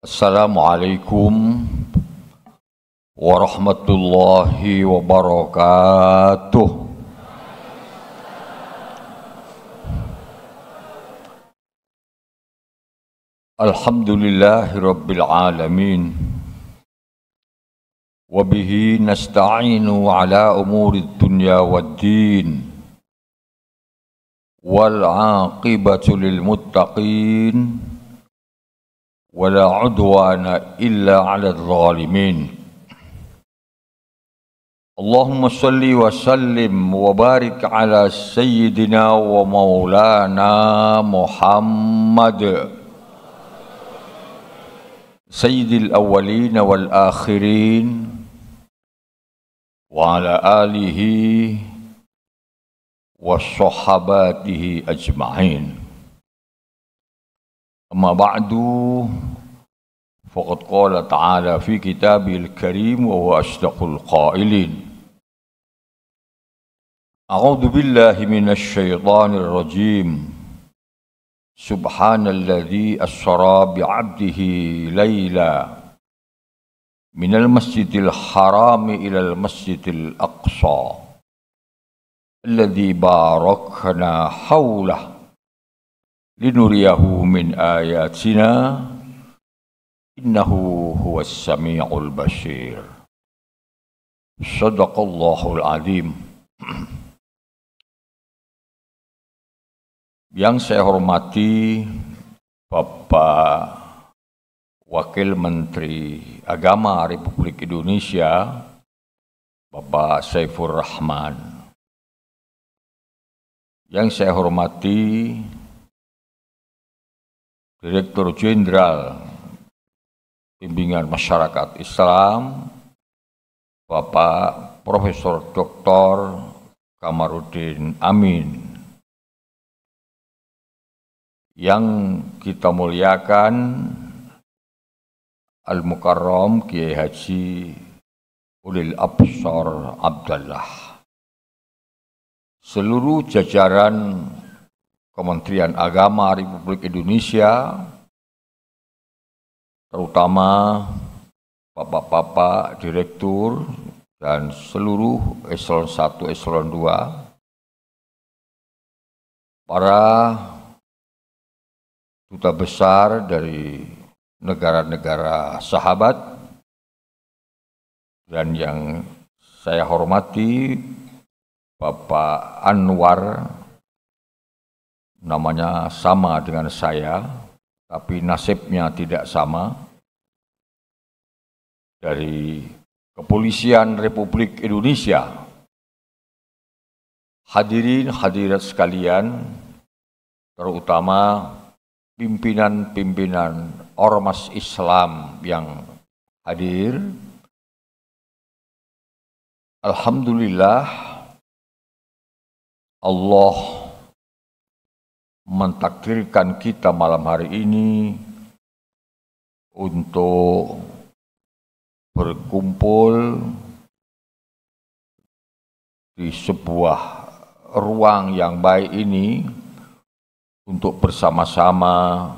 Assalamualaikum warahmatullahi wabarakatuh. Alhamdulillahi rabbil alamin. Wabihi nasta'inu ala umuri dunya wad din. والعاقبة للمتقين ولا عدوان إلا على الظالمين اللهم صل وسلم وبارك على سيدنا ومولانا محمد سيد الأولين والآخرين وعلى آله وصحباته أجمعين أما بعد فقد قال تعالى في كتابه الكريم وهو أصدق القائلين أعوذ بالله من الشيطان الرجيم سبحان الذي أسرى بعبده ليلا من المسجد الحرام إلى المسجد الأقصى الذي باركنا حوله لنريه من آياتنا إنه هو السميع البشير صدق الله العظيم Yang saya hormati Bapak Wakil Menteri Agama Republik Indonesia Bapak Saiful Rahman yang saya hormati Direktur Jenderal Bimbingan Masyarakat Islam Bapak Profesor Dr. Kamarudin Amin yang kita muliakan Al-Mukarram Kiai Haji Ulil Absar Abdullah seluruh jajaran Kementerian Agama Republik Indonesia, terutama Bapak-Bapak Direktur dan seluruh Eselon 1, Eselon 2, para duta besar dari negara-negara sahabat, dan yang saya hormati Bapak Anwar namanya sama dengan saya tapi nasibnya tidak sama dari Kepolisian Republik Indonesia Hadirin hadirat sekalian terutama pimpinan-pimpinan ormas Islam yang hadir Alhamdulillah Allah mentakdirkan kita malam hari ini untuk berkumpul di sebuah ruang yang baik ini untuk bersama-sama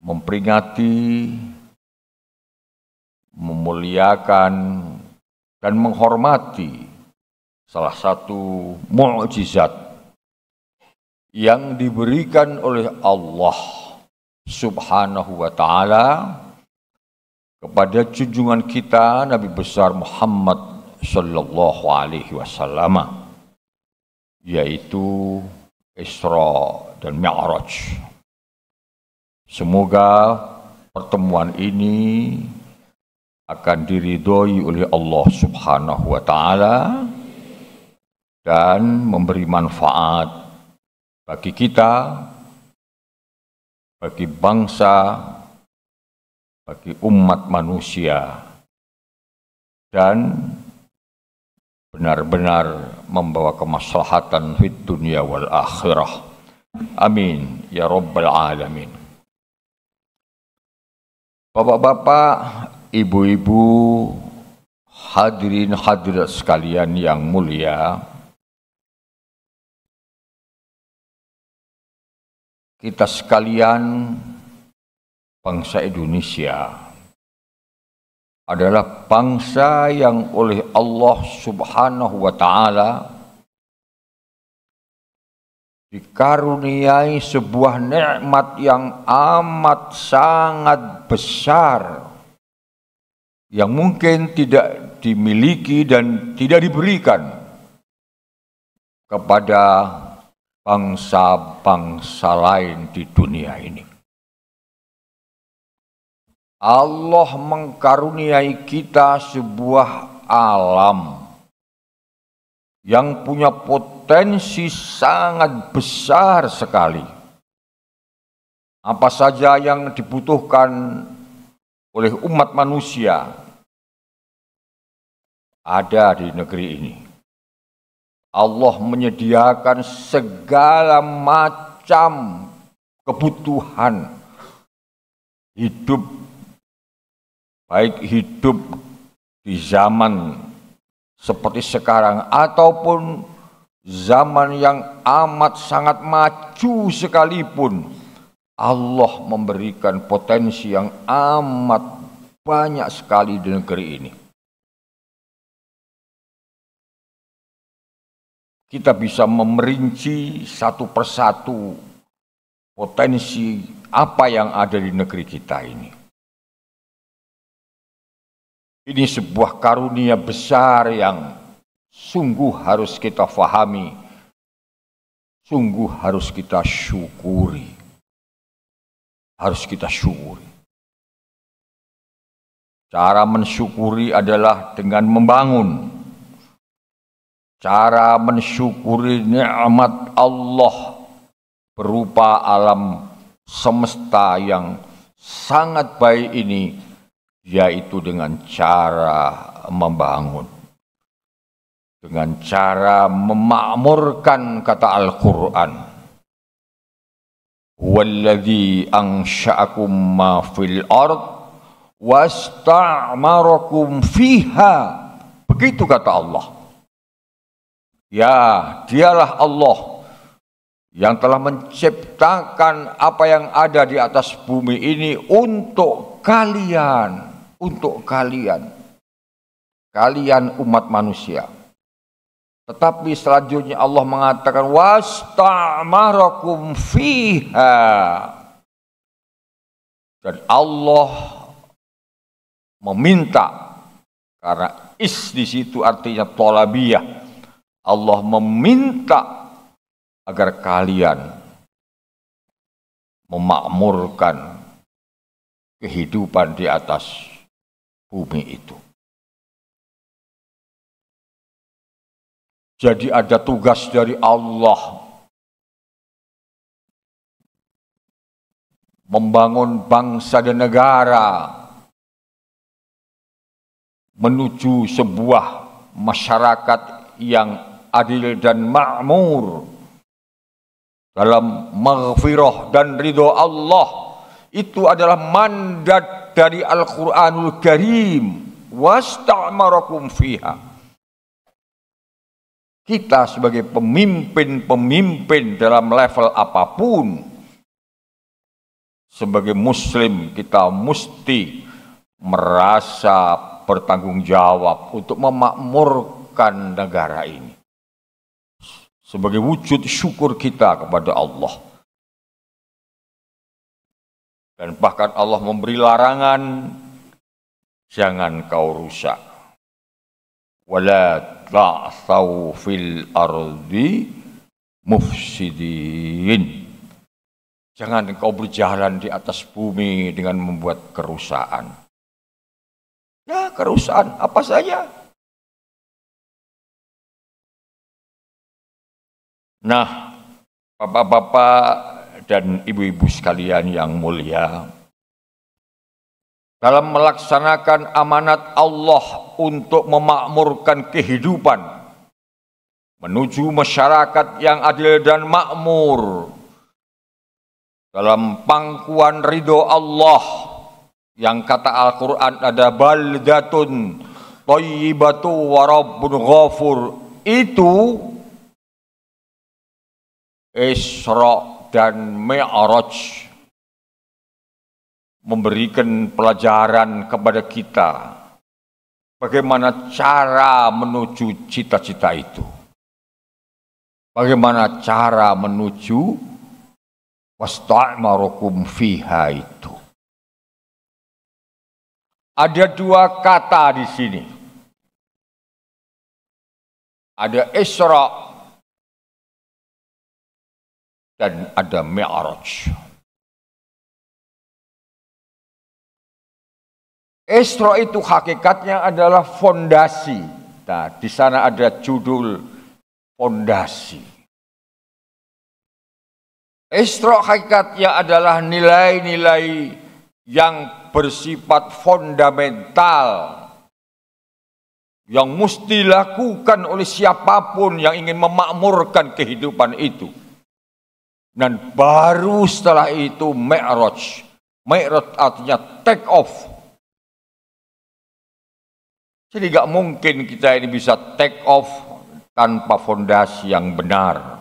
memperingati, memuliakan, dan menghormati salah satu mukjizat yang diberikan oleh Allah Subhanahu wa taala kepada junjungan kita Nabi besar Muhammad sallallahu alaihi wasallam yaitu Isra dan Mi'raj. Semoga pertemuan ini akan diridhoi oleh Allah Subhanahu wa taala dan memberi manfaat bagi kita, bagi bangsa, bagi umat manusia, dan benar-benar membawa kemaslahatan di dunia wal akhirah. Amin ya rabbal alamin. Bapak-bapak, ibu-ibu, hadirin hadirat sekalian yang mulia, kita sekalian bangsa Indonesia adalah bangsa yang oleh Allah Subhanahu wa taala dikaruniai sebuah nikmat yang amat sangat besar yang mungkin tidak dimiliki dan tidak diberikan kepada bangsa-bangsa lain di dunia ini. Allah mengkaruniai kita sebuah alam yang punya potensi sangat besar sekali. Apa saja yang dibutuhkan oleh umat manusia ada di negeri ini. Allah menyediakan segala macam kebutuhan hidup baik hidup di zaman seperti sekarang ataupun zaman yang amat sangat maju sekalipun Allah memberikan potensi yang amat banyak sekali di negeri ini. kita bisa memerinci satu persatu potensi apa yang ada di negeri kita ini. Ini sebuah karunia besar yang sungguh harus kita fahami, sungguh harus kita syukuri. Harus kita syukuri. Cara mensyukuri adalah dengan membangun Cara mensyukuri nikmat Allah berupa alam semesta yang sangat baik ini yaitu dengan cara membangun dengan cara memakmurkan kata Al-Qur'an Walladzi ansha'akum ma fil ard wasta'marakum fiha begitu kata Allah Ya, dialah Allah yang telah menciptakan apa yang ada di atas bumi ini untuk kalian, untuk kalian. Kalian umat manusia. Tetapi selanjutnya Allah mengatakan wastamarakum fiha. Dan Allah meminta karena is di situ artinya tolabiyah Allah meminta agar kalian memakmurkan kehidupan di atas bumi itu. Jadi ada tugas dari Allah membangun bangsa dan negara menuju sebuah masyarakat yang adil dan makmur dalam maghfirah dan ridho Allah itu adalah mandat dari Al-Qur'anul Karim wasta'marakum fiha kita sebagai pemimpin-pemimpin dalam level apapun sebagai muslim kita mesti merasa bertanggung jawab untuk memakmurkan negara ini sebagai wujud syukur kita kepada Allah. Dan bahkan Allah memberi larangan, jangan kau rusak. Wala ta'thaw fil ardi mufsidin. Jangan engkau berjalan di atas bumi dengan membuat kerusakan. Ya, kerusakan apa saja Nah, Bapak-bapak dan ibu-ibu sekalian yang mulia, dalam melaksanakan amanat Allah untuk memakmurkan kehidupan menuju masyarakat yang adil dan makmur dalam pangkuan ridho Allah yang kata Al-Quran ada baldatun toyibatu warabun ghafur itu Isra dan Mi'raj memberikan pelajaran kepada kita bagaimana cara menuju cita-cita itu. Bagaimana cara menuju wasta'marukum fiha itu. Ada dua kata di sini. Ada Isra dan ada Mi'raj. Isra itu hakikatnya adalah fondasi. Nah, di sana ada judul fondasi. Isra hakikatnya adalah nilai-nilai yang bersifat fundamental yang mesti dilakukan oleh siapapun yang ingin memakmurkan kehidupan itu. Dan baru setelah itu Mi'raj. Mi'raj artinya take off. Jadi gak mungkin kita ini bisa take off tanpa fondasi yang benar.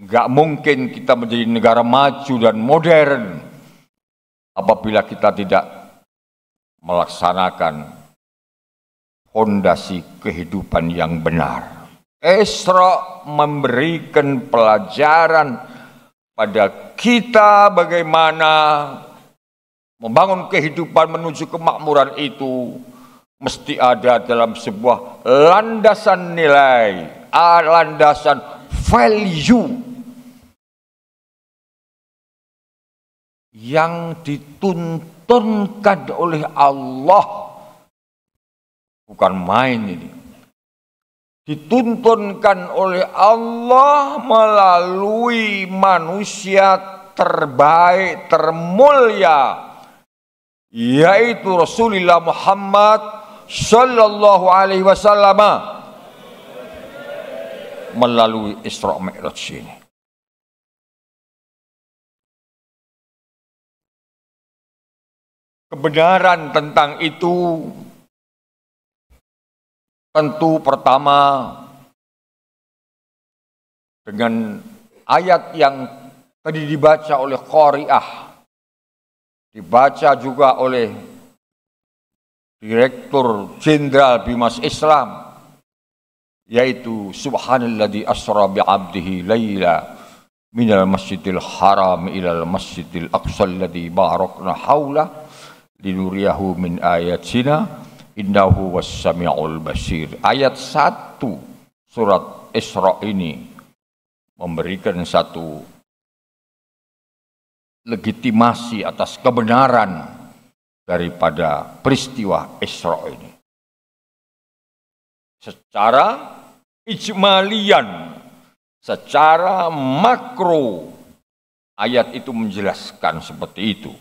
Gak mungkin kita menjadi negara maju dan modern apabila kita tidak melaksanakan fondasi kehidupan yang benar. Esra memberikan pelajaran pada kita bagaimana membangun kehidupan menuju kemakmuran itu mesti ada dalam sebuah landasan nilai, landasan value yang dituntunkan oleh Allah bukan main ini dituntunkan oleh Allah melalui manusia terbaik termulia yaitu Rasulullah Muhammad sallallahu alaihi wasallam melalui Isra Mi'raj ini kebenaran tentang itu Tentu pertama dengan ayat yang tadi dibaca oleh Qari'ah, dibaca juga oleh Direktur Jenderal Bimas Islam, yaitu Subhanalladzi asra 'abdihi laila minal masjidil haram ilal masjidil aqsa alladzi barakna haula linuriyahu min ayatina indahu wassami'ul basir. Ayat 1 surat Isra ini memberikan satu legitimasi atas kebenaran daripada peristiwa Isra ini. Secara ijmalian, secara makro, ayat itu menjelaskan seperti itu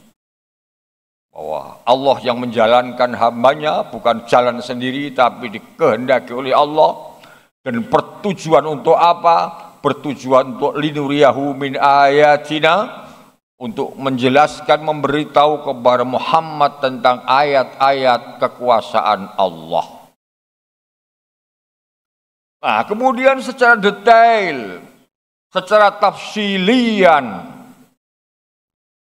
bahwa Allah yang menjalankan hambanya bukan jalan sendiri tapi dikehendaki oleh Allah dan pertujuan untuk apa? Pertujuan untuk linuriyahu min ayatina untuk menjelaskan memberitahu kepada Muhammad tentang ayat-ayat kekuasaan Allah. Nah, kemudian secara detail, secara tafsilian,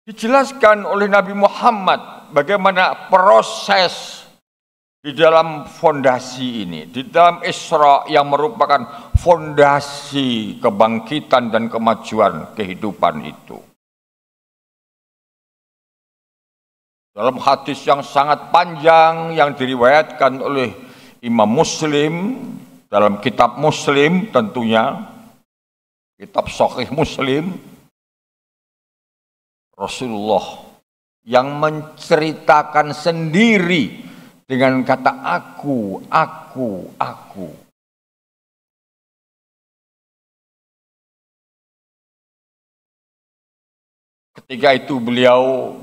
Dijelaskan oleh Nabi Muhammad bagaimana proses di dalam fondasi ini, di dalam Isra yang merupakan fondasi kebangkitan dan kemajuan kehidupan itu. Dalam hadis yang sangat panjang yang diriwayatkan oleh Imam Muslim dalam kitab Muslim tentunya kitab Sahih Muslim Rasulullah yang menceritakan sendiri dengan kata aku, aku, aku. Ketika itu beliau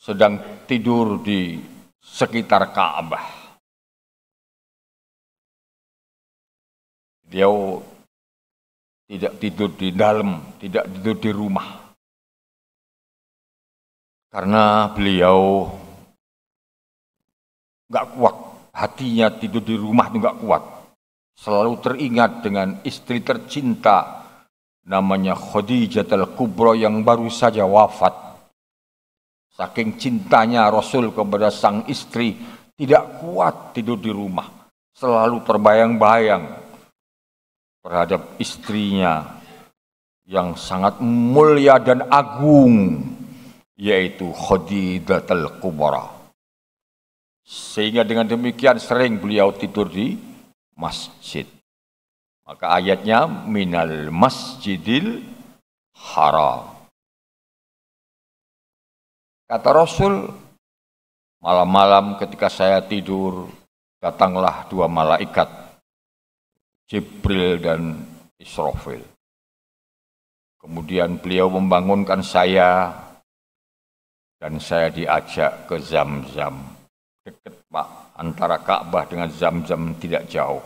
sedang tidur di sekitar Ka'bah. Beliau tidak tidur di dalam, tidak tidur di rumah. Karena beliau nggak kuat, hatinya tidur di rumah itu nggak kuat. Selalu teringat dengan istri tercinta namanya Khadijah al-Kubra yang baru saja wafat. Saking cintanya Rasul kepada sang istri, tidak kuat tidur di rumah. Selalu terbayang-bayang terhadap istrinya yang sangat mulia dan agung yaitu Khadidatul Kubra. Sehingga dengan demikian sering beliau tidur di masjid. Maka ayatnya minal masjidil haram. Kata Rasul, malam-malam ketika saya tidur, datanglah dua malaikat Jibril dan Israfil. Kemudian beliau membangunkan saya dan saya diajak ke Zam-Zam. Dekat Pak, antara Ka'bah dengan Zam-Zam tidak jauh.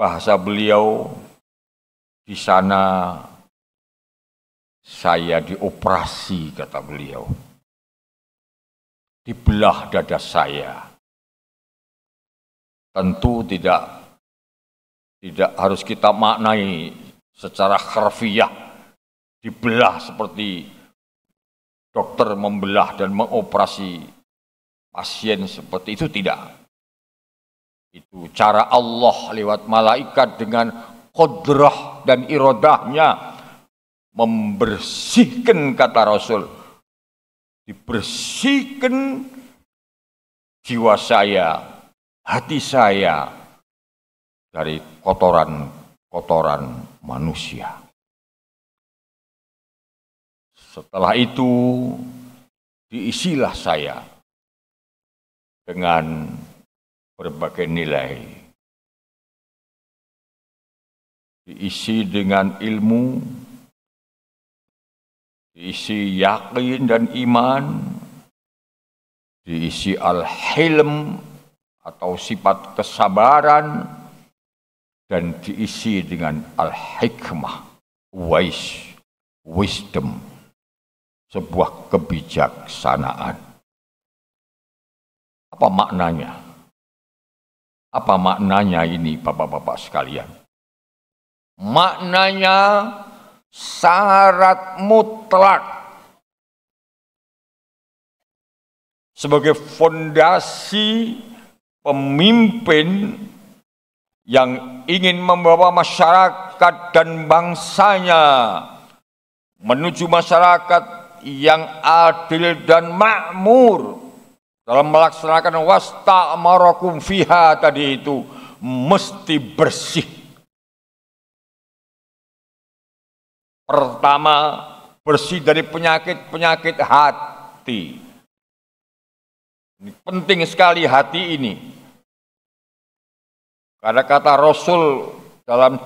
Bahasa beliau di sana saya dioperasi kata beliau. Dibelah dada saya tentu tidak tidak harus kita maknai secara harfiah dibelah seperti dokter membelah dan mengoperasi pasien seperti itu tidak itu cara Allah lewat malaikat dengan kodrah dan irodahnya membersihkan kata Rasul dibersihkan jiwa saya hati saya dari kotoran-kotoran manusia. Setelah itu, diisilah saya dengan berbagai nilai. Diisi dengan ilmu, diisi yakin dan iman, diisi al-hilm atau sifat kesabaran dan diisi dengan al-hikmah, wise, wisdom, sebuah kebijaksanaan. Apa maknanya? Apa maknanya ini Bapak-bapak sekalian? Maknanya syarat mutlak sebagai fondasi pemimpin yang ingin membawa masyarakat dan bangsanya menuju masyarakat yang adil dan makmur dalam melaksanakan wasta marakum fiha tadi itu mesti bersih. Pertama, bersih dari penyakit-penyakit hati. Ini penting sekali hati ini. Karena kata Rasul dalam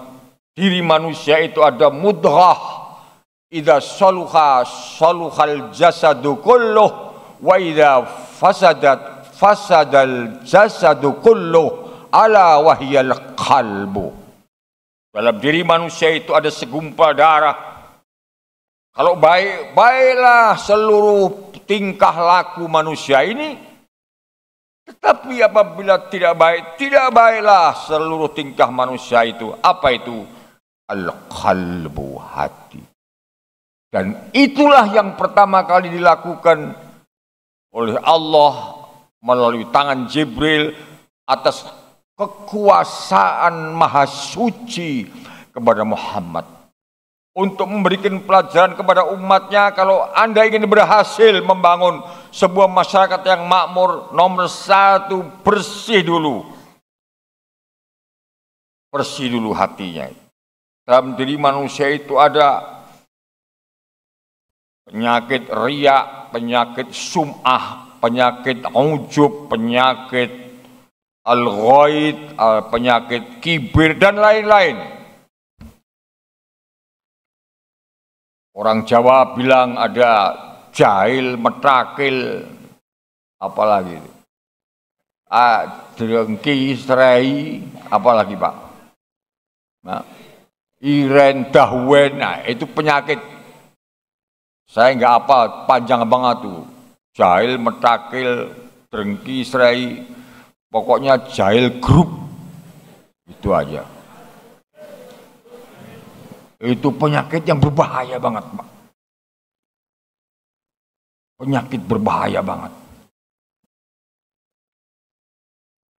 diri manusia itu ada mudhah. Idza saluha saluhal jasadu kullu wa idza fasadat fasadal jasadu kullu ala wahyal qalbu. Dalam diri manusia itu ada segumpal darah. Kalau baik, baiklah seluruh tingkah laku manusia ini tapi apabila tidak baik, tidak baiklah seluruh tingkah manusia itu. Apa itu? Al-qalbu hati. Dan itulah yang pertama kali dilakukan oleh Allah melalui tangan Jibril atas kekuasaan maha suci kepada Muhammad untuk memberikan pelajaran kepada umatnya kalau Anda ingin berhasil membangun sebuah masyarakat yang makmur nomor satu bersih dulu bersih dulu hatinya dalam diri manusia itu ada penyakit riak, penyakit sum'ah, penyakit ujub, penyakit al-ghaid, eh, penyakit kibir dan lain-lain Orang Jawa bilang ada jahil, metrakil, apalagi ah, drengki, serai, apalagi pak. Nah, iren, dahwen, nah, itu penyakit. Saya enggak apa panjang banget tuh. Jahil, metrakil, drengki, serai, pokoknya jahil grup itu aja. Itu penyakit yang berbahaya banget, Pak. Penyakit berbahaya banget.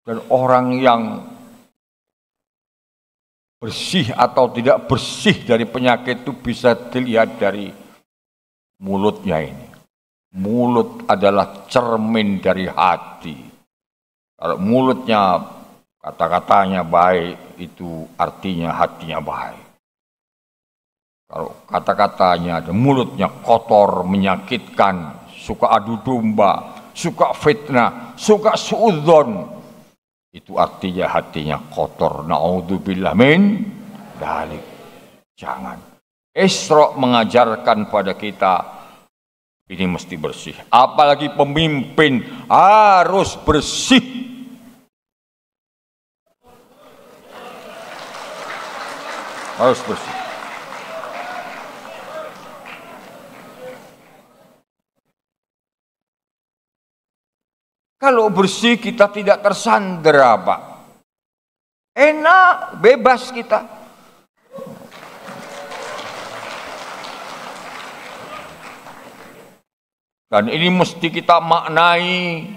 Dan orang yang bersih atau tidak bersih dari penyakit itu bisa dilihat dari mulutnya ini. Mulut adalah cermin dari hati. Kalau mulutnya kata-katanya baik, itu artinya hatinya baik. Kalau kata-katanya ada mulutnya kotor, menyakitkan, suka adu domba, suka fitnah, suka suudzon. Itu artinya hatinya kotor. Naudzubillah min dalik. Jangan. Isra mengajarkan pada kita ini mesti bersih. Apalagi pemimpin harus bersih. harus bersih. Kalau bersih kita tidak tersandera, Pak. Enak, bebas kita. Dan ini mesti kita maknai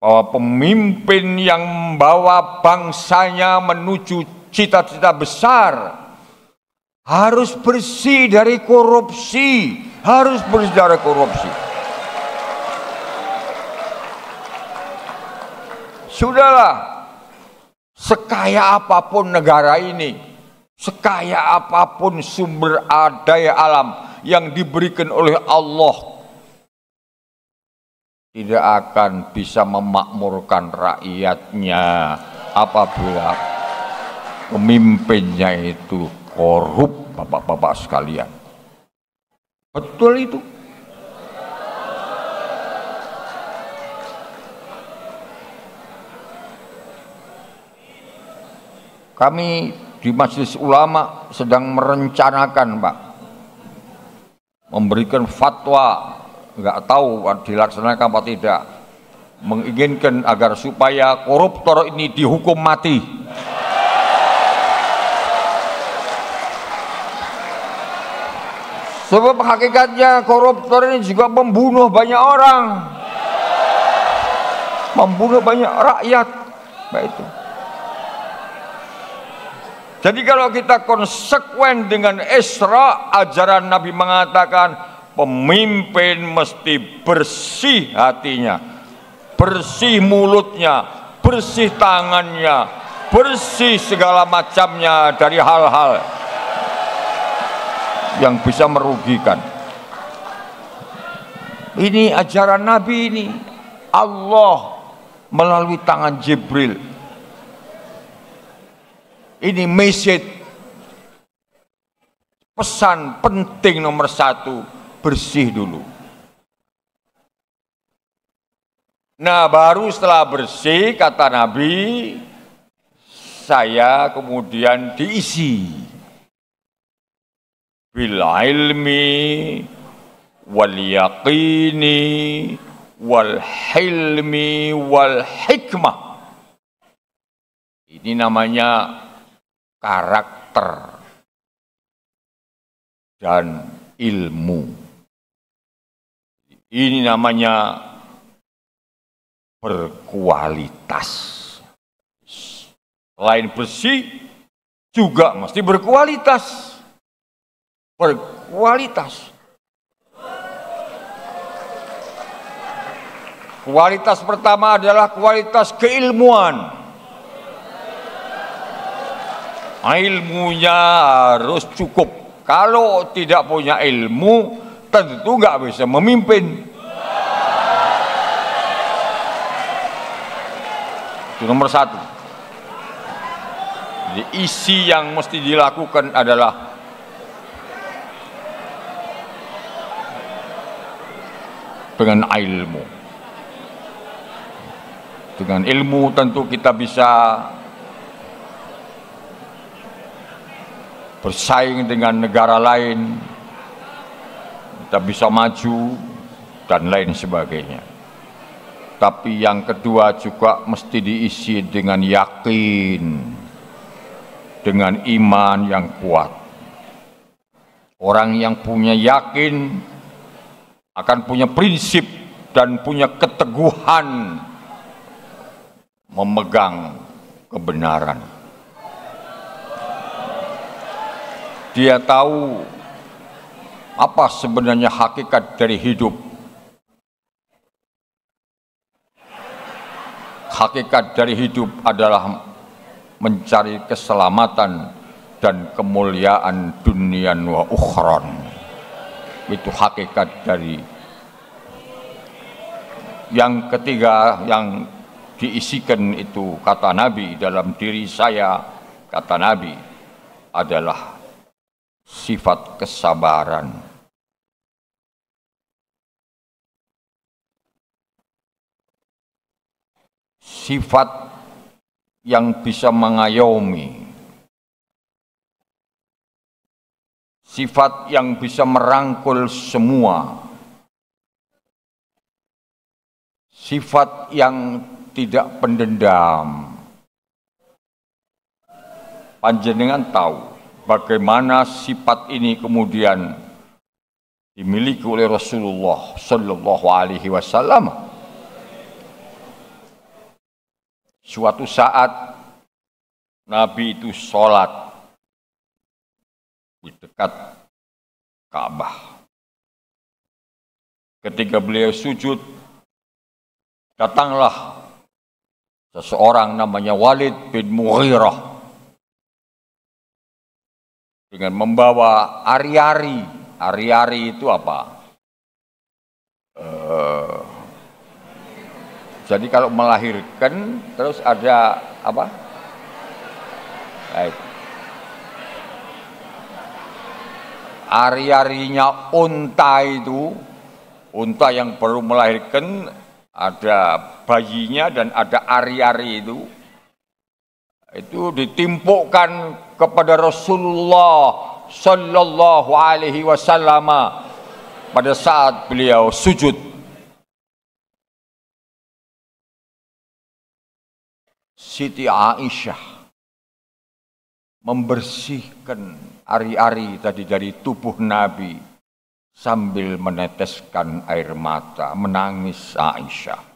bahwa pemimpin yang membawa bangsanya menuju cita-cita besar harus bersih dari korupsi, harus bersih dari korupsi. Sudahlah, sekaya apapun negara ini, sekaya apapun sumber daya alam yang diberikan oleh Allah, tidak akan bisa memakmurkan rakyatnya apabila pemimpinnya itu korup, bapak-bapak sekalian. Betul itu. Kami di Majelis Ulama sedang merencanakan Pak memberikan fatwa nggak tahu dilaksanakan apa tidak menginginkan agar supaya koruptor ini dihukum mati sebab hakikatnya koruptor ini juga membunuh banyak orang membunuh banyak rakyat Baik itu jadi kalau kita konsekuen dengan Isra, ajaran Nabi mengatakan pemimpin mesti bersih hatinya, bersih mulutnya, bersih tangannya, bersih segala macamnya dari hal-hal yang bisa merugikan. Ini ajaran Nabi ini. Allah melalui tangan Jibril ini masjid pesan penting nomor satu bersih dulu. Nah baru setelah bersih kata Nabi saya kemudian diisi bila ilmi wal yaqini wal hilmi wal hikmah ini namanya karakter, dan ilmu. Ini namanya berkualitas. Selain bersih, juga mesti berkualitas. Berkualitas. Kualitas pertama adalah kualitas keilmuan ilmunya harus cukup kalau tidak punya ilmu tentu nggak bisa memimpin itu nomor satu jadi isi yang mesti dilakukan adalah dengan ilmu dengan ilmu tentu kita bisa bersaing dengan negara lain, kita bisa maju, dan lain sebagainya. Tapi yang kedua juga mesti diisi dengan yakin, dengan iman yang kuat. Orang yang punya yakin akan punya prinsip dan punya keteguhan memegang kebenaran. dia tahu apa sebenarnya hakikat dari hidup. Hakikat dari hidup adalah mencari keselamatan dan kemuliaan dunia wa ukhron. Itu hakikat dari yang ketiga yang diisikan itu kata Nabi dalam diri saya kata Nabi adalah sifat kesabaran. Sifat yang bisa mengayomi. Sifat yang bisa merangkul semua. Sifat yang tidak pendendam. Panjenengan tahu bagaimana sifat ini kemudian dimiliki oleh Rasulullah Shallallahu Alaihi Wasallam. Suatu saat Nabi itu sholat di dekat Ka'bah. Ketika beliau sujud, datanglah seseorang namanya Walid bin Mughirah dengan membawa ari-ari. Ari-ari itu apa? Uh, jadi kalau melahirkan terus ada apa? Baik. Ari-arinya unta itu, unta yang perlu melahirkan ada bayinya dan ada ari-ari itu itu ditimpukan kepada Rasulullah sallallahu alaihi wasallam pada saat beliau sujud Siti Aisyah membersihkan ari-ari tadi dari tubuh Nabi sambil meneteskan air mata menangis Aisyah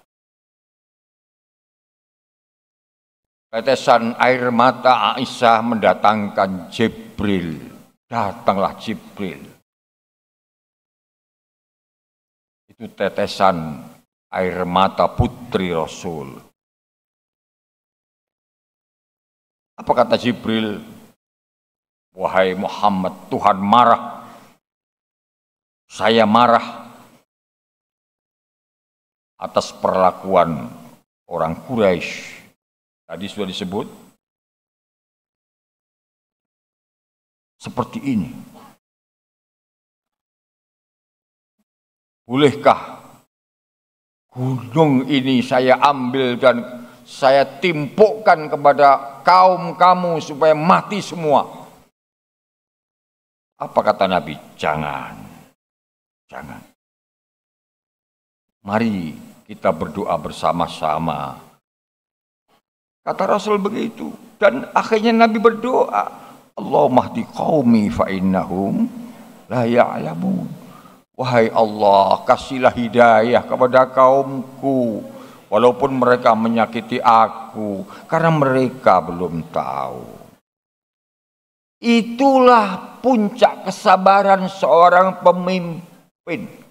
Tetesan air mata Aisyah mendatangkan Jibril. Datanglah Jibril. Itu tetesan air mata putri Rasul. Apa kata Jibril? Wahai Muhammad, Tuhan marah. Saya marah atas perlakuan orang Quraisy Tadi sudah disebut seperti ini. Bolehkah gunung ini saya ambil dan saya timpukkan kepada kaum kamu supaya mati semua? Apa kata Nabi? Jangan. Jangan. Mari kita berdoa bersama-sama Kata Rasul begitu. Dan akhirnya Nabi berdoa, Allah mahdi qaumi fa innahum la ya'lamun. Wahai Allah, kasihlah hidayah kepada kaumku walaupun mereka menyakiti aku karena mereka belum tahu. Itulah puncak kesabaran seorang pemimpin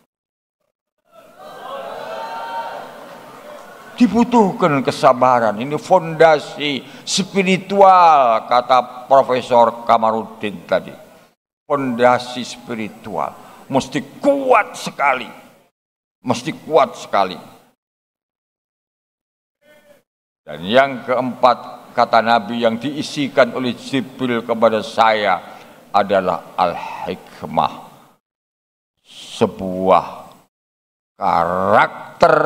dibutuhkan kesabaran. Ini fondasi spiritual kata Profesor Kamarudin tadi. Fondasi spiritual mesti kuat sekali. Mesti kuat sekali. Dan yang keempat kata Nabi yang diisikan oleh Jibril kepada saya adalah al-hikmah. Sebuah karakter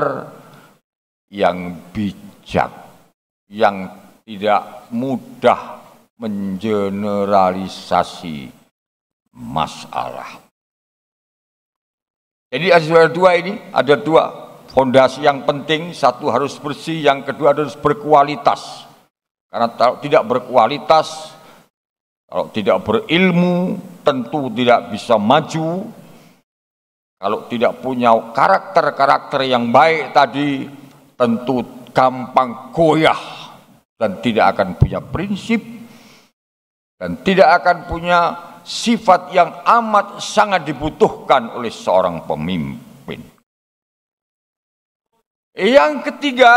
yang bijak, yang tidak mudah mengeneralisasi masalah. Jadi ada dua ini, ada dua fondasi yang penting, satu harus bersih, yang kedua harus berkualitas. Karena kalau tidak berkualitas, kalau tidak berilmu, tentu tidak bisa maju. Kalau tidak punya karakter-karakter yang baik tadi, tentu gampang goyah dan tidak akan punya prinsip dan tidak akan punya sifat yang amat sangat dibutuhkan oleh seorang pemimpin. Yang ketiga,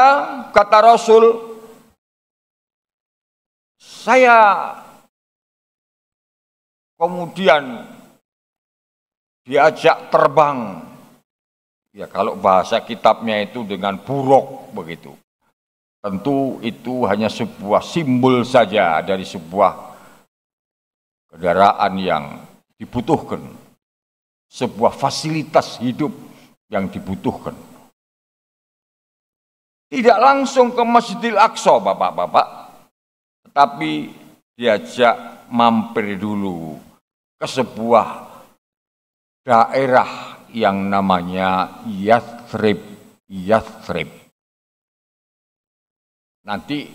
kata Rasul, saya kemudian diajak terbang Ya kalau bahasa kitabnya itu dengan buruk begitu. Tentu itu hanya sebuah simbol saja dari sebuah kendaraan yang dibutuhkan. Sebuah fasilitas hidup yang dibutuhkan. Tidak langsung ke Masjidil Aqsa, Bapak-bapak, tetapi diajak mampir dulu ke sebuah daerah yang namanya Yathrib. Yathrib. Nanti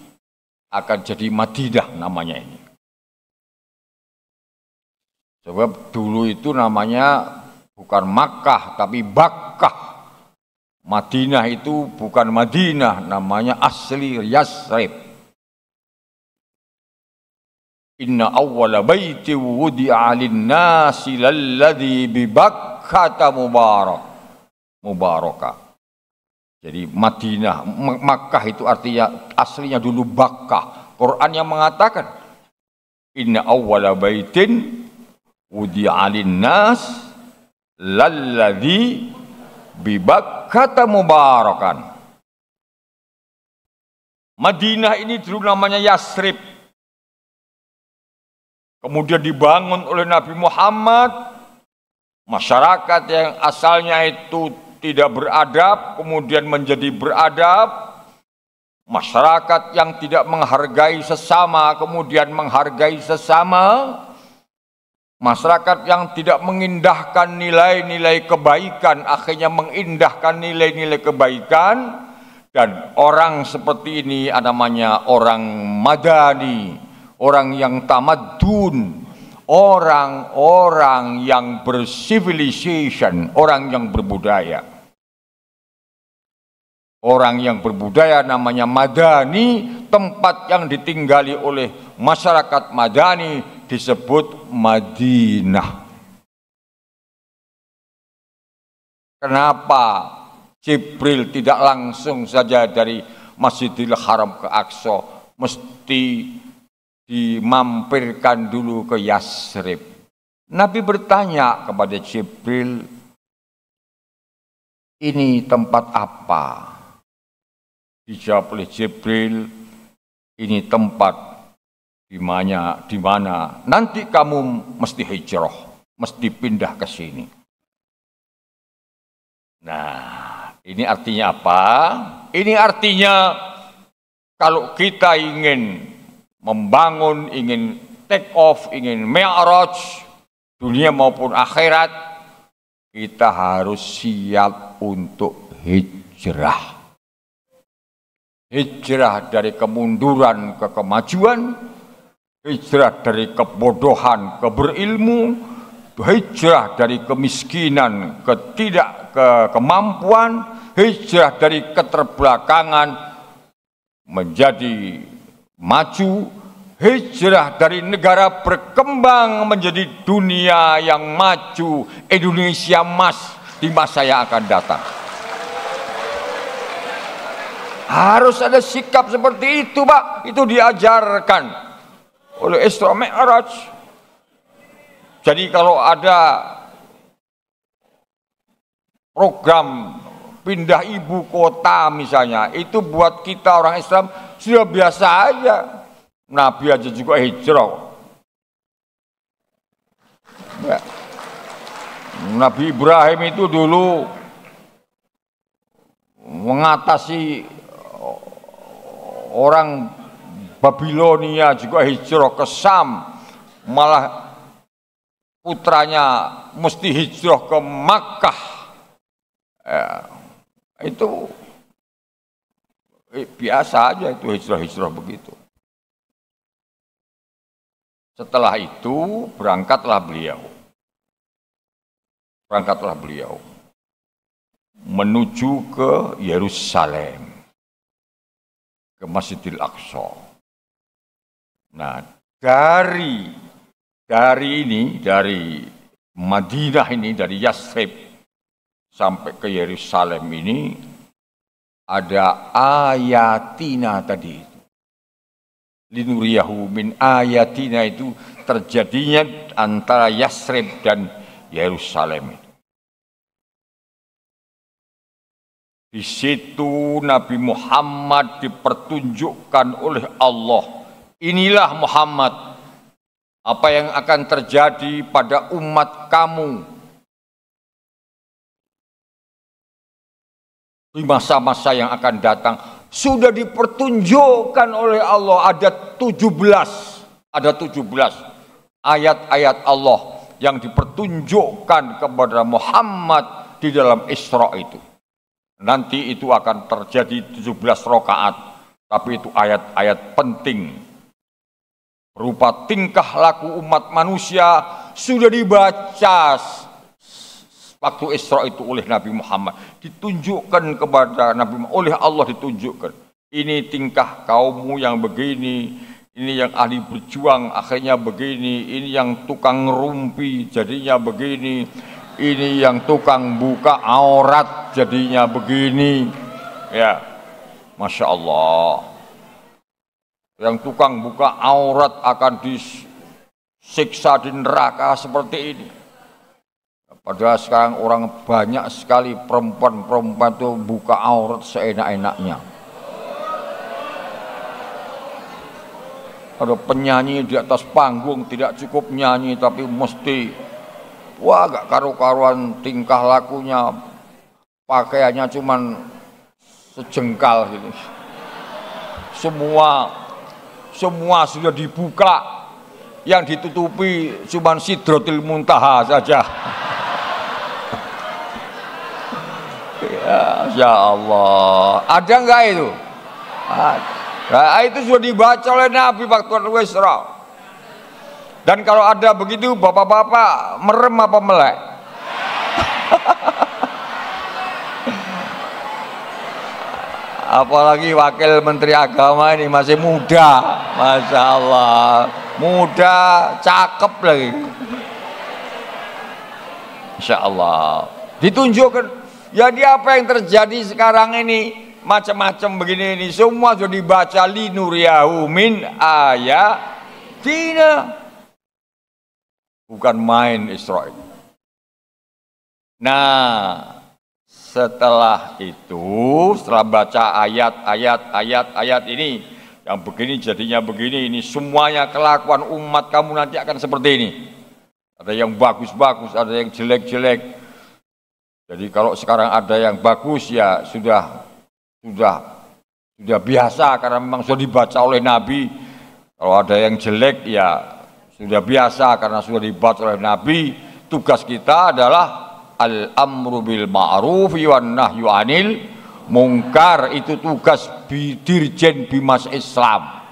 akan jadi Madinah namanya ini. Sebab dulu itu namanya bukan Makkah tapi Bakkah. Madinah itu bukan Madinah, namanya asli Yasrib. Inna awwala baiti wudi'a lin-nasi lalladhi bi Makkah mubarak. Mubarakah. Jadi Madinah, Makkah itu artinya aslinya dulu Bakkah. Quran yang mengatakan Inna awwala baitin wudi'alin nas lalladhi bibakkata mubarakan. Madinah ini dulu namanya Yasrib. Kemudian dibangun oleh Nabi Muhammad Masyarakat yang asalnya itu tidak beradab, kemudian menjadi beradab. Masyarakat yang tidak menghargai sesama, kemudian menghargai sesama. Masyarakat yang tidak mengindahkan nilai-nilai kebaikan, akhirnya mengindahkan nilai-nilai kebaikan. Dan orang seperti ini namanya orang madani, orang yang tamadun, orang-orang yang bercivilization, orang yang berbudaya. Orang yang berbudaya namanya madani, tempat yang ditinggali oleh masyarakat madani disebut Madinah. Kenapa Jibril tidak langsung saja dari Masjidil Haram ke Aqsa? Mesti dimampirkan dulu ke Yasrib. Nabi bertanya kepada Jibril, ini tempat apa? Dijawab oleh Jibril, ini tempat di mana di mana nanti kamu mesti hijrah, mesti pindah ke sini. Nah, ini artinya apa? Ini artinya kalau kita ingin membangun, ingin take off, ingin mi'raj, dunia maupun akhirat, kita harus siap untuk hijrah. Hijrah dari kemunduran ke kemajuan, hijrah dari kebodohan ke berilmu, hijrah dari kemiskinan ke tidak ke kemampuan, hijrah dari keterbelakangan menjadi maju hijrah dari negara berkembang menjadi dunia yang maju Indonesia emas di masa yang akan datang harus ada sikap seperti itu pak itu diajarkan oleh Isra Mi'raj jadi kalau ada program pindah ibu kota misalnya itu buat kita orang Islam sudah biasa aja Nabi aja juga hijrah ya. Nabi Ibrahim itu dulu mengatasi orang Babilonia juga hijrah ke Sam malah putranya mesti hijrah ke Makkah ya itu eh, biasa aja itu hijrah-hijrah begitu. Setelah itu berangkatlah beliau. Berangkatlah beliau menuju ke Yerusalem ke Masjidil Aqsa. Nah, dari dari ini dari Madinah ini dari Yasrib sampai ke Yerusalem ini ada ayatina tadi itu. Linuriyahu min ayatina itu terjadinya antara Yasrib dan Yerusalem itu. Di situ Nabi Muhammad dipertunjukkan oleh Allah. Inilah Muhammad. Apa yang akan terjadi pada umat kamu Di masa-masa yang akan datang sudah dipertunjukkan oleh Allah ada 17 ada 17 ayat-ayat Allah yang dipertunjukkan kepada Muhammad di dalam Isra itu. Nanti itu akan terjadi 17 rokaat, tapi itu ayat-ayat penting. Berupa tingkah laku umat manusia sudah dibaca waktu Isra itu oleh Nabi Muhammad ditunjukkan kepada Nabi Muhammad oleh Allah ditunjukkan ini tingkah kaummu yang begini ini yang ahli berjuang akhirnya begini ini yang tukang rumpi jadinya begini ini yang tukang buka aurat jadinya begini ya Masya Allah yang tukang buka aurat akan disiksa di neraka seperti ini Padahal sekarang orang banyak sekali perempuan-perempuan itu buka aurat seenak-enaknya. Ada penyanyi di atas panggung tidak cukup nyanyi tapi mesti wah agak karu-karuan tingkah lakunya pakaiannya cuman sejengkal gitu. Semua semua sudah dibuka yang ditutupi cuman sidrotil muntaha saja. Masya Allah. Ada nggak itu? Nah, itu sudah dibaca oleh Nabi waktu Wisra. Dan kalau ada begitu bapak-bapak merem apa melek? Apalagi wakil menteri agama ini masih muda, masya Allah, muda, cakep lagi, masya Allah, ditunjukkan jadi apa yang terjadi sekarang ini macam-macam begini ini semua sudah dibaca nuriyahu min ayatina. Bukan main Israel. Nah, setelah itu, setelah baca ayat-ayat ayat-ayat ini, yang begini jadinya begini, ini semuanya kelakuan umat kamu nanti akan seperti ini. Ada yang bagus-bagus, ada yang jelek-jelek, jadi kalau sekarang ada yang bagus ya sudah sudah sudah biasa karena memang sudah dibaca oleh Nabi. Kalau ada yang jelek ya sudah biasa karena sudah dibaca oleh Nabi. Tugas kita adalah al-amru bil ma'ruf wa nahyu anil mungkar itu tugas Dirjen Bimas Islam.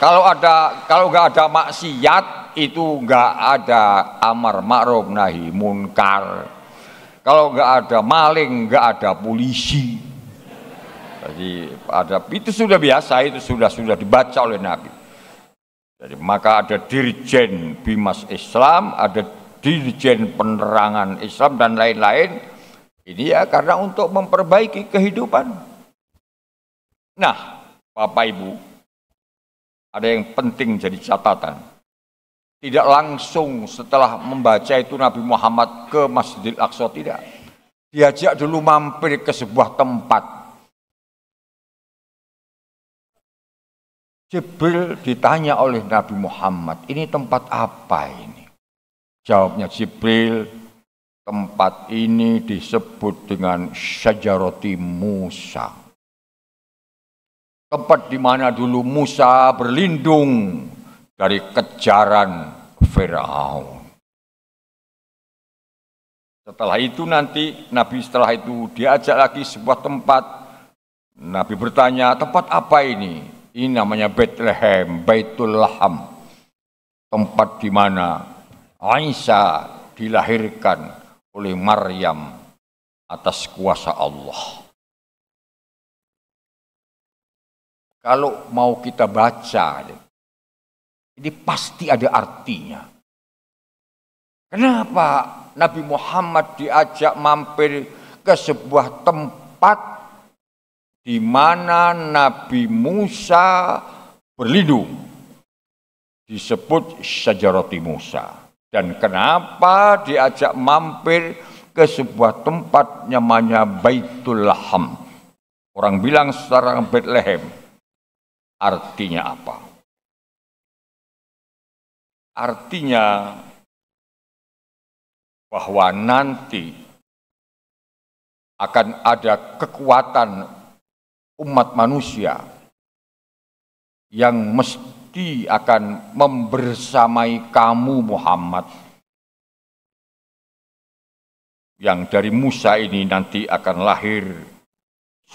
Kalau ada kalau nggak ada maksiat itu nggak ada amar ma'ruf nahi munkar. Kalau nggak ada maling, nggak ada polisi. Jadi ada itu sudah biasa, itu sudah sudah dibaca oleh Nabi. Jadi maka ada dirjen bimas Islam, ada dirjen penerangan Islam dan lain-lain. Ini ya karena untuk memperbaiki kehidupan. Nah, Bapak Ibu, ada yang penting jadi catatan. Tidak langsung setelah membaca itu Nabi Muhammad ke Masjidil Aqsa, tidak. Diajak dulu mampir ke sebuah tempat. Jibril ditanya oleh Nabi Muhammad, ini tempat apa ini? Jawabnya Jibril, tempat ini disebut dengan Syajaroti Musa. Tempat di mana dulu Musa berlindung dari kejaran Firaun. Setelah itu nanti Nabi setelah itu diajak lagi sebuah tempat. Nabi bertanya, tempat apa ini? Ini namanya Bethlehem, Baitul Laham. Tempat di mana Aisyah dilahirkan oleh Maryam atas kuasa Allah. Kalau mau kita baca ini pasti ada artinya. Kenapa Nabi Muhammad diajak mampir ke sebuah tempat di mana Nabi Musa berlindung? Disebut Sajarati Musa. Dan kenapa diajak mampir ke sebuah tempat namanya Baitul Laham? Orang bilang sekarang Bethlehem. Artinya apa? Artinya bahwa nanti akan ada kekuatan umat manusia yang mesti akan membersamai kamu Muhammad yang dari Musa ini nanti akan lahir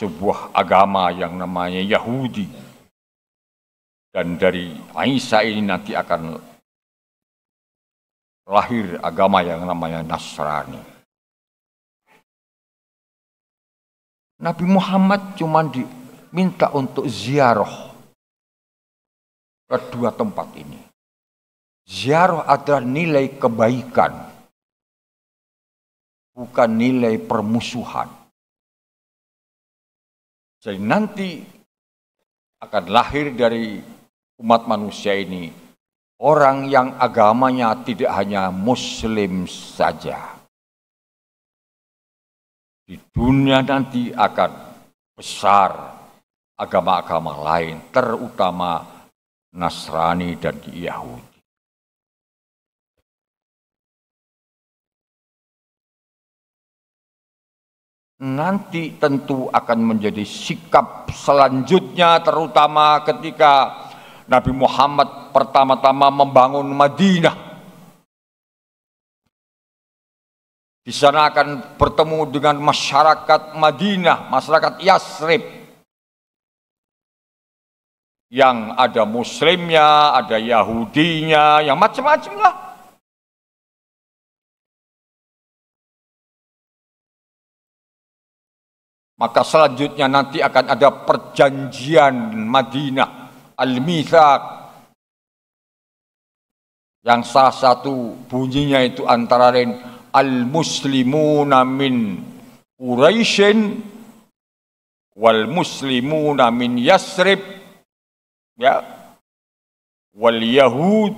sebuah agama yang namanya Yahudi dan dari Aisyah ini nanti akan lahir agama yang namanya Nasrani. Nabi Muhammad cuma diminta untuk ziarah kedua tempat ini. Ziarah adalah nilai kebaikan, bukan nilai permusuhan. Jadi nanti akan lahir dari umat manusia ini orang yang agamanya tidak hanya muslim saja. Di dunia nanti akan besar agama-agama lain, terutama Nasrani dan Yahudi. nanti tentu akan menjadi sikap selanjutnya terutama ketika Nabi Muhammad pertama-tama membangun Madinah. Di sana akan bertemu dengan masyarakat Madinah, masyarakat Yasrib. Yang ada Muslimnya, ada Yahudinya, yang macam-macam lah. Maka selanjutnya nanti akan ada perjanjian Madinah al-mithaq yang salah satu bunyinya itu antara lain al-muslimuna min Quraisyin wal muslimuna min Yasrib ya wal yahud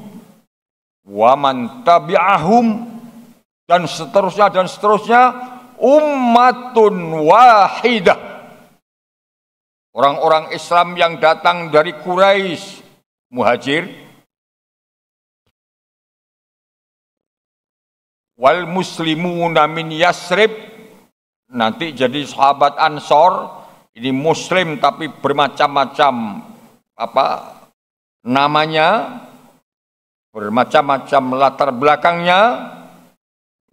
wa man tabi'ahum dan seterusnya dan seterusnya ummatun wahidah Orang-orang Islam yang datang dari Quraisy, Muhajir, wal Muslimu Namin Yasrib, nanti jadi sahabat Ansor, ini muslim tapi bermacam-macam apa namanya, bermacam-macam latar belakangnya,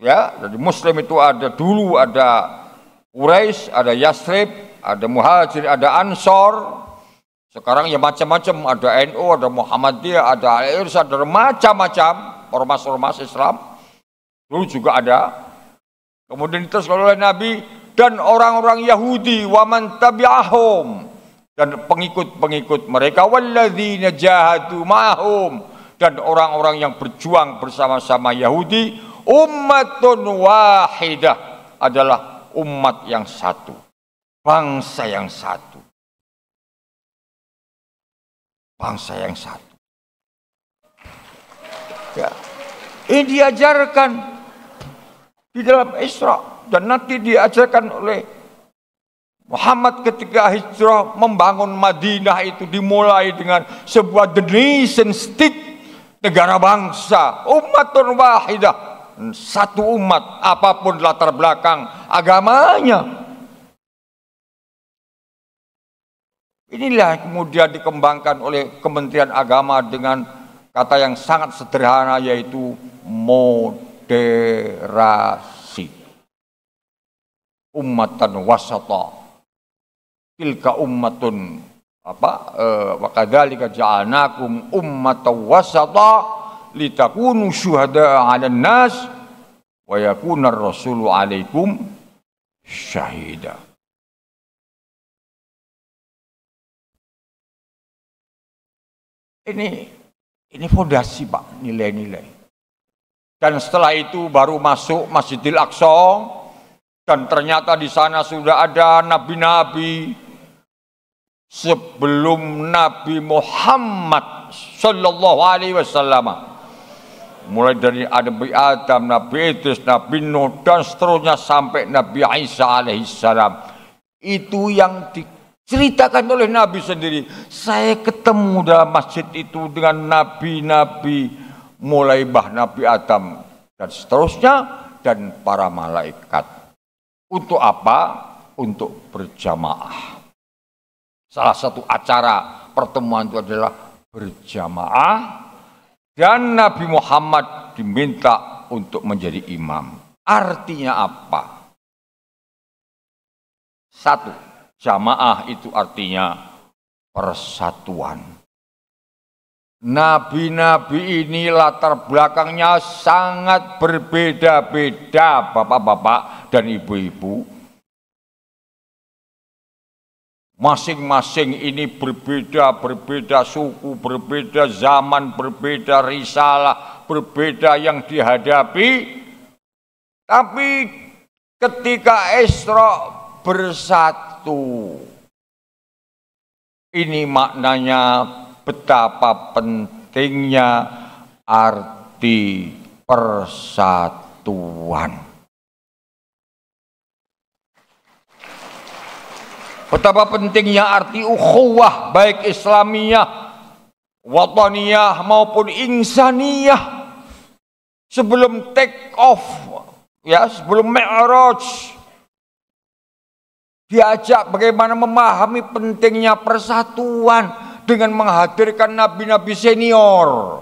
ya, jadi muslim itu ada dulu ada Quraisy, ada Yasrib, ada muhajir, ada ansor. Sekarang ya macam-macam, ada NU, ada Muhammadiyah, ada Al-Irsa, ada macam-macam ormas-ormas Islam. Lalu juga ada. Kemudian itu oleh Nabi dan orang-orang Yahudi waman tabi'ahum dan pengikut-pengikut mereka walladzina jahadu ma'hum dan orang-orang yang berjuang bersama-sama Yahudi ummatun wahidah adalah umat yang satu bangsa yang satu. Bangsa yang satu. Ya. Ini diajarkan di dalam Isra dan nanti diajarkan oleh Muhammad ketika hijrah membangun Madinah itu dimulai dengan sebuah the nation state negara bangsa umatun wahidah satu umat apapun latar belakang agamanya Inilah kemudian dikembangkan oleh Kementerian Agama dengan kata yang sangat sederhana yaitu moderasi. Ummatan wasata. Tilka ummatun apa eh, wa kadzalika ja'alnakum ummatan wasata litakunu syuhada 'alan nas wa yakuna ar-rasulu 'alaikum syahida. Ini ini fondasi Pak, nilai-nilai. Dan setelah itu baru masuk Masjidil Aqsa dan ternyata di sana sudah ada nabi-nabi sebelum Nabi Muhammad sallallahu alaihi wasallam. Mulai dari Nabi Adam, Nabi Idris, Nabi Nuh dan seterusnya sampai Nabi Isa alaihi salam. Itu yang di Ceritakan oleh Nabi sendiri. Saya ketemu dalam masjid itu dengan nabi-nabi mulai bah Nabi Adam dan seterusnya dan para malaikat. Untuk apa? Untuk berjamaah. Salah satu acara pertemuan itu adalah berjamaah dan Nabi Muhammad diminta untuk menjadi imam. Artinya apa? Satu, Jamaah itu artinya persatuan. Nabi-nabi ini latar belakangnya sangat berbeda-beda, bapak-bapak dan ibu-ibu. Masing-masing ini berbeda, berbeda suku, berbeda zaman, berbeda risalah, berbeda yang dihadapi. Tapi ketika Isra bersatu. Ini maknanya betapa pentingnya arti persatuan. Betapa pentingnya arti ukhuwah baik Islamiyah, wataniyah maupun insaniyah sebelum take off ya sebelum mi'raj Diajak bagaimana memahami pentingnya persatuan dengan menghadirkan nabi-nabi senior.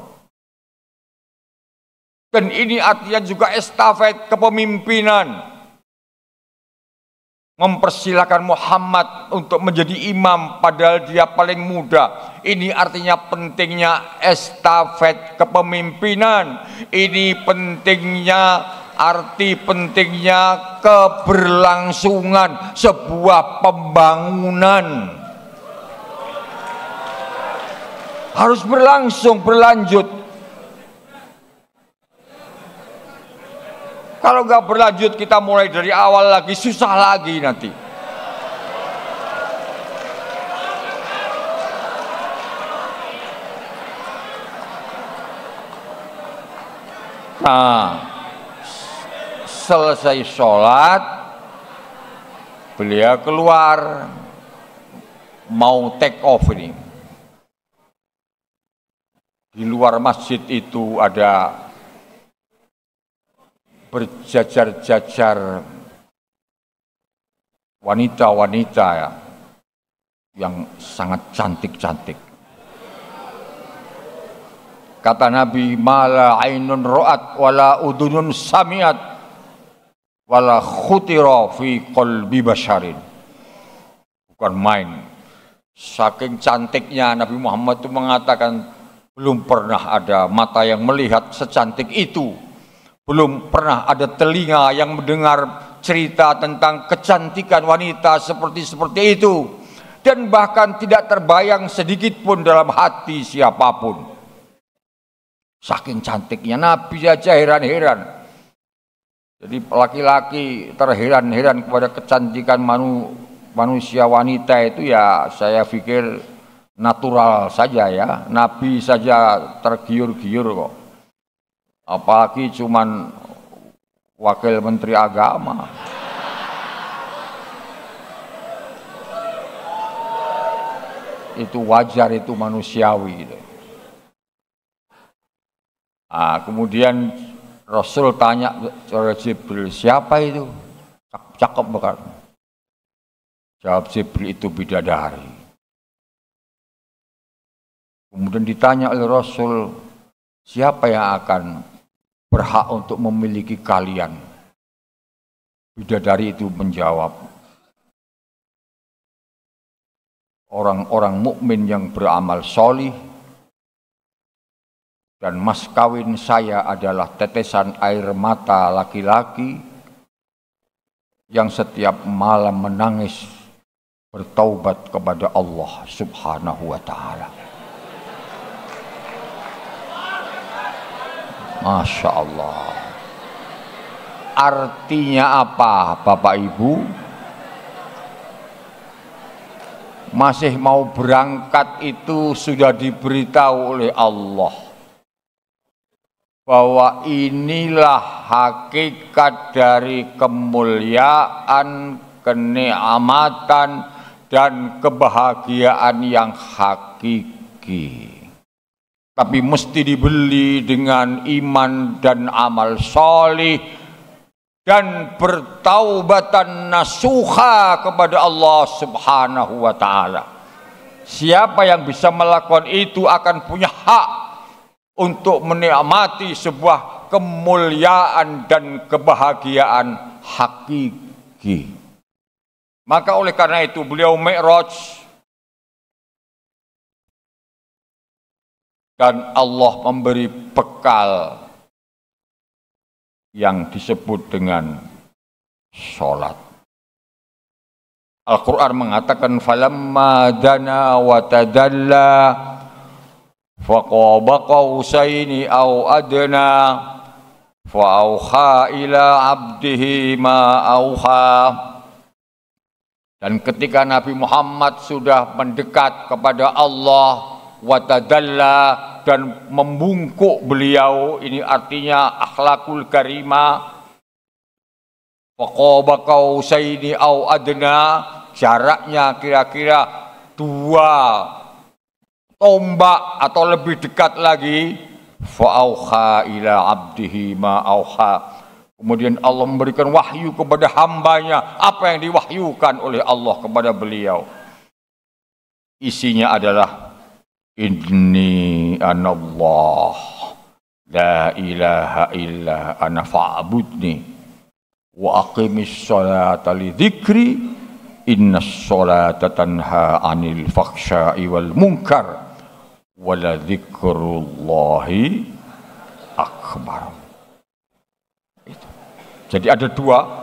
Dan ini artinya juga estafet kepemimpinan. Mempersilahkan Muhammad untuk menjadi imam padahal dia paling muda. Ini artinya pentingnya estafet kepemimpinan. Ini pentingnya arti pentingnya keberlangsungan sebuah pembangunan harus berlangsung berlanjut kalau nggak berlanjut kita mulai dari awal lagi susah lagi nanti nah selesai sholat beliau keluar mau take off ini di luar masjid itu ada berjajar-jajar wanita-wanita ya, yang sangat cantik-cantik. Kata Nabi, "Mala ainun ro'at wala udunun samiat." wala khutira fi qalbi basharin. Bukan main. Saking cantiknya Nabi Muhammad itu mengatakan belum pernah ada mata yang melihat secantik itu. Belum pernah ada telinga yang mendengar cerita tentang kecantikan wanita seperti seperti itu dan bahkan tidak terbayang sedikit pun dalam hati siapapun. Saking cantiknya Nabi saja heran-heran. Jadi laki-laki terheran-heran kepada kecantikan manu, manusia wanita itu ya saya pikir natural saja ya. Nabi saja tergiur-giur kok. Apalagi cuman wakil menteri agama. itu wajar itu manusiawi gitu. Nah, kemudian Rasul tanya kepada Jibril, siapa itu? Cakep banget. Jawab Jibril itu bidadari. Kemudian ditanya oleh Rasul, siapa yang akan berhak untuk memiliki kalian? Bidadari itu menjawab, orang-orang mukmin yang beramal solih dan mas kawin saya adalah tetesan air mata laki-laki yang setiap malam menangis bertaubat kepada Allah Subhanahu wa taala. Masya Allah. Artinya apa, Bapak Ibu? Masih mau berangkat itu sudah diberitahu oleh Allah bahwa inilah hakikat dari kemuliaan, kenikmatan, dan kebahagiaan yang hakiki. Tapi mesti dibeli dengan iman dan amal solih dan bertaubatan nasuha kepada Allah Subhanahu wa taala. Siapa yang bisa melakukan itu akan punya hak untuk menikmati sebuah kemuliaan dan kebahagiaan hakiki. Maka oleh karena itu beliau mi'raj dan Allah memberi bekal yang disebut dengan sholat. Al-Quran mengatakan falamma dana wa فقاب قوسين أو أدنى فأوحى ila abdihi ma أوحى Dan ketika Nabi Muhammad sudah mendekat kepada Allah watadalla dan membungkuk beliau ini artinya akhlakul karimah Faqaba qausaini au adna jaraknya kira-kira dua Ombak atau lebih dekat lagi fa'auha ila abdihi ma'auha kemudian Allah memberikan wahyu kepada hambanya apa yang diwahyukan oleh Allah kepada beliau isinya adalah inni anallah la ilaha illa ana fa'budni wa aqimis salata li dzikri innas salata tanha anil fakhsya'i wal munkar wala akbar. Itu. Jadi ada dua.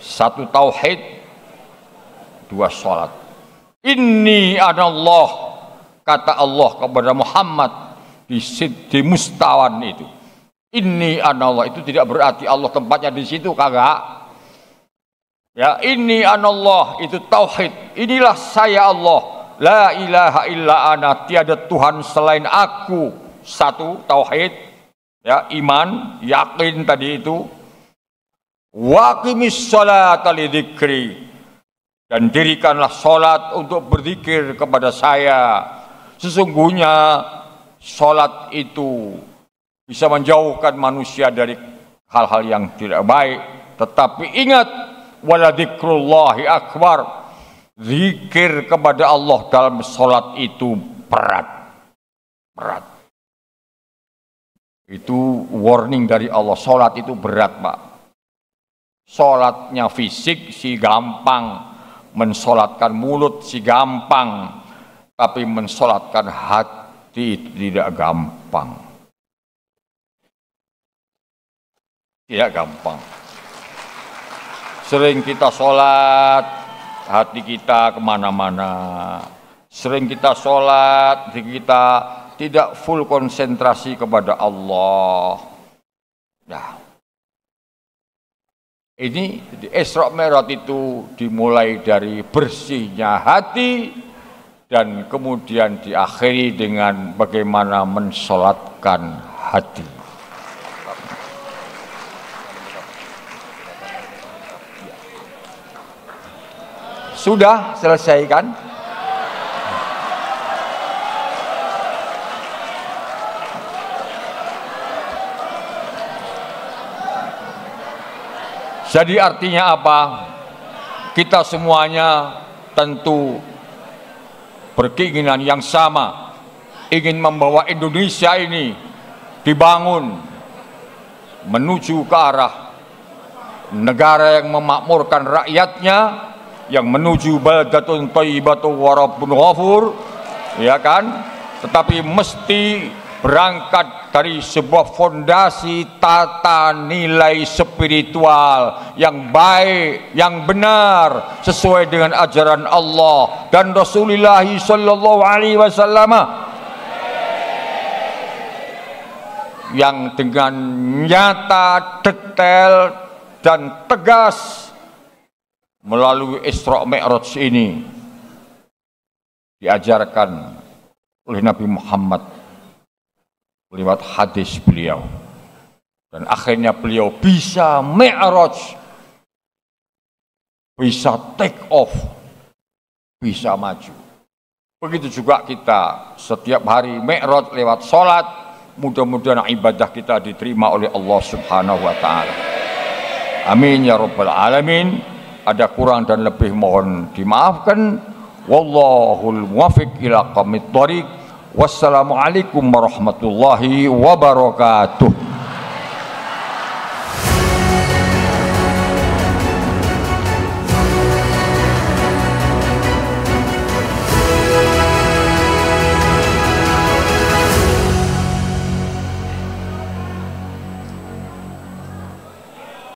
Satu tauhid, dua salat. Inni Allah kata Allah kepada Muhammad di siddi mustawan itu. Ini Allah itu tidak berarti Allah tempatnya di situ kagak. Ya, ini anallah itu tauhid. Inilah saya Allah La ilaha illa ana, tiada Tuhan selain aku. Satu, tauhid, ya iman, yakin tadi itu. Wa qimis salata lidzikri. Dan dirikanlah salat untuk berzikir kepada saya. Sesungguhnya salat itu bisa menjauhkan manusia dari hal-hal yang tidak baik. Tetapi ingat, waladikrullahi akbar. Zikir kepada Allah dalam sholat itu berat. Berat. Itu warning dari Allah. Sholat itu berat, Pak. Sholatnya fisik si gampang. Mensolatkan mulut si gampang. Tapi mensolatkan hati itu tidak gampang. Tidak gampang. Sering kita sholat, hati kita kemana-mana. Sering kita sholat, kita tidak full konsentrasi kepada Allah. Nah, ini Isra merot itu dimulai dari bersihnya hati dan kemudian diakhiri dengan bagaimana mensolatkan hati. Sudah selesaikan? Jadi artinya apa? Kita semuanya tentu berkeinginan yang sama ingin membawa Indonesia ini dibangun menuju ke arah negara yang memakmurkan rakyatnya yang menuju baldatun thayyibatu wa rabbun ghafur ya kan tetapi mesti berangkat dari sebuah fondasi tata nilai spiritual yang baik, yang benar sesuai dengan ajaran Allah dan Rasulullah sallallahu alaihi wasallam yang dengan nyata, detail dan tegas melalui Isra Mi'raj ini diajarkan oleh Nabi Muhammad lewat hadis beliau dan akhirnya beliau bisa Mi'raj bisa take off bisa maju begitu juga kita setiap hari Mi'raj lewat sholat mudah-mudahan ibadah kita diterima oleh Allah subhanahu wa ta'ala amin ya rabbal alamin ada kurang dan lebih mohon dimaafkan wallahul muwafiq ila qamit thariq wassalamualaikum warahmatullahi wabarakatuh